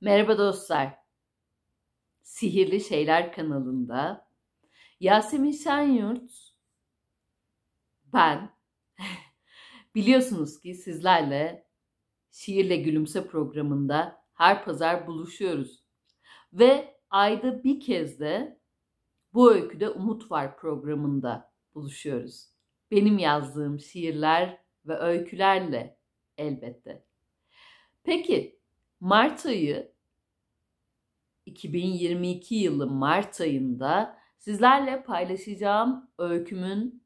Merhaba dostlar. Sihirli Şeyler kanalında Yasemin Şenyurt ben biliyorsunuz ki sizlerle Şiirle Gülümse programında her pazar buluşuyoruz. Ve ayda bir kez de bu öyküde Umut Var programında buluşuyoruz. Benim yazdığım şiirler ve öykülerle elbette. Peki Mart ayı 2022 yılı Mart ayında sizlerle paylaşacağım öykümün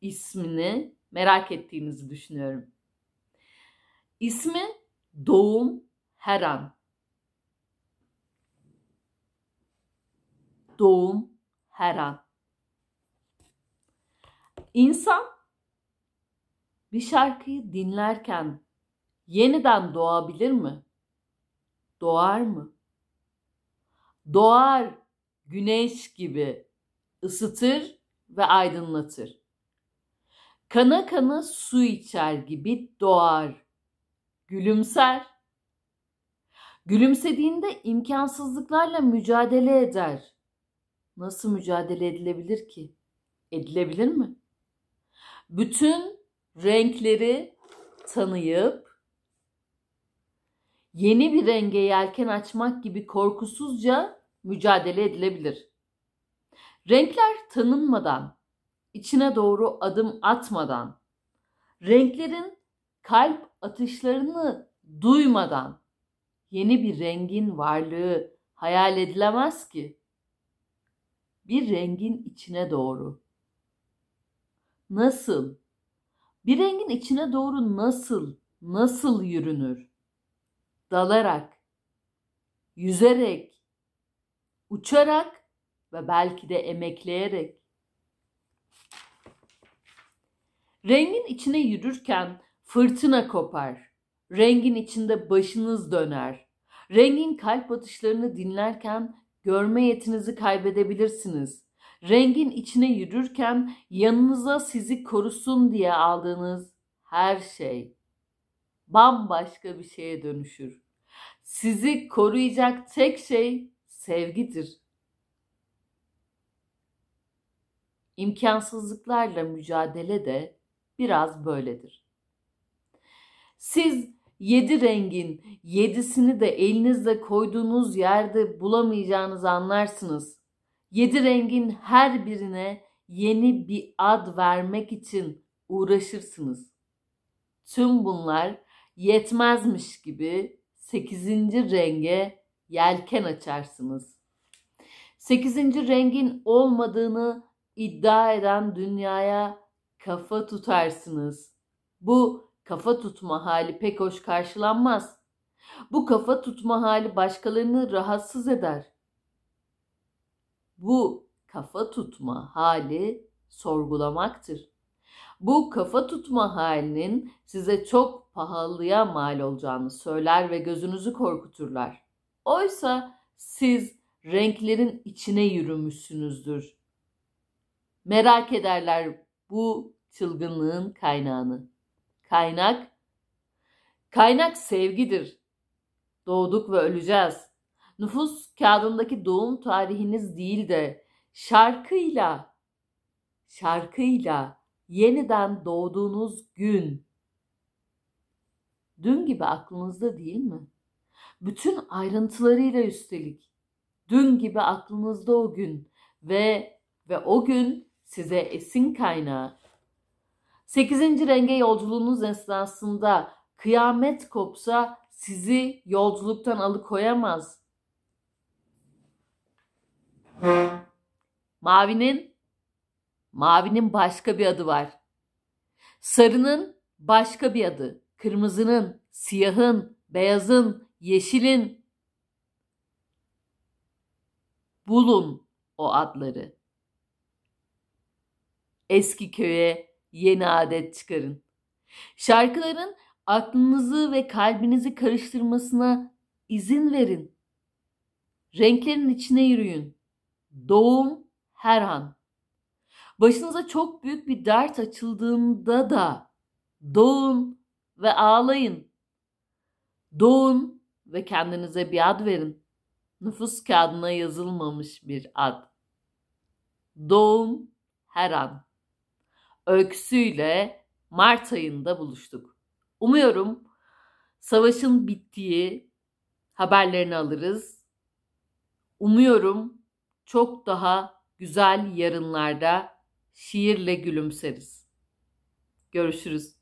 ismini merak ettiğinizi düşünüyorum. İsmi Doğum Her An. Doğum Her An. İnsan bir şarkıyı dinlerken yeniden doğabilir mi? Doğar mı? Doğar güneş gibi ısıtır ve aydınlatır. Kana kana su içer gibi doğar. Gülümser. Gülümsediğinde imkansızlıklarla mücadele eder. Nasıl mücadele edilebilir ki? Edilebilir mi? Bütün renkleri tanıyıp yeni bir renge yelken açmak gibi korkusuzca mücadele edilebilir. Renkler tanınmadan, içine doğru adım atmadan, renklerin kalp atışlarını duymadan yeni bir rengin varlığı hayal edilemez ki. Bir rengin içine doğru. Nasıl? Bir rengin içine doğru nasıl, nasıl yürünür? dalarak, yüzerek, uçarak ve belki de emekleyerek. Rengin içine yürürken fırtına kopar. Rengin içinde başınız döner. Rengin kalp atışlarını dinlerken görme yetinizi kaybedebilirsiniz. Rengin içine yürürken yanınıza sizi korusun diye aldığınız her şey bambaşka bir şeye dönüşür. Sizi koruyacak tek şey sevgidir. İmkansızlıklarla mücadele de biraz böyledir. Siz yedi rengin yedisini de elinizde koyduğunuz yerde bulamayacağınızı anlarsınız. Yedi rengin her birine yeni bir ad vermek için uğraşırsınız. Tüm bunlar yetmezmiş gibi 8. renge yelken açarsınız. 8. rengin olmadığını iddia eden dünyaya kafa tutarsınız. Bu kafa tutma hali pek hoş karşılanmaz. Bu kafa tutma hali başkalarını rahatsız eder. Bu kafa tutma hali sorgulamaktır. Bu kafa tutma halinin size çok pahalıya mal olacağını söyler ve gözünüzü korkuturlar. Oysa siz renklerin içine yürümüşsünüzdür. Merak ederler bu çılgınlığın kaynağını. Kaynak Kaynak sevgidir. Doğduk ve öleceğiz. Nüfus kağıdındaki doğum tarihiniz değil de şarkıyla şarkıyla yeniden doğduğunuz gün. Dün gibi aklınızda değil mi? Bütün ayrıntılarıyla üstelik. Dün gibi aklınızda o gün ve ve o gün size esin kaynağı. Sekizinci renge yolculuğunuz esnasında kıyamet kopsa sizi yolculuktan alıkoyamaz. Mavinin Mavinin başka bir adı var. Sarının başka bir adı. Kırmızının, siyahın, beyazın, yeşilin. Bulun o adları. Eski köye yeni adet çıkarın. Şarkıların aklınızı ve kalbinizi karıştırmasına izin verin. Renklerin içine yürüyün. Doğum her an. Başınıza çok büyük bir dert açıldığında da doğun ve ağlayın. Doğun ve kendinize bir ad verin. Nüfus kağıdına yazılmamış bir ad. Doğum her an. Öyküsüyle Mart ayında buluştuk. Umuyorum savaşın bittiği haberlerini alırız. Umuyorum çok daha güzel yarınlarda şiirle gülümseriz. Görüşürüz.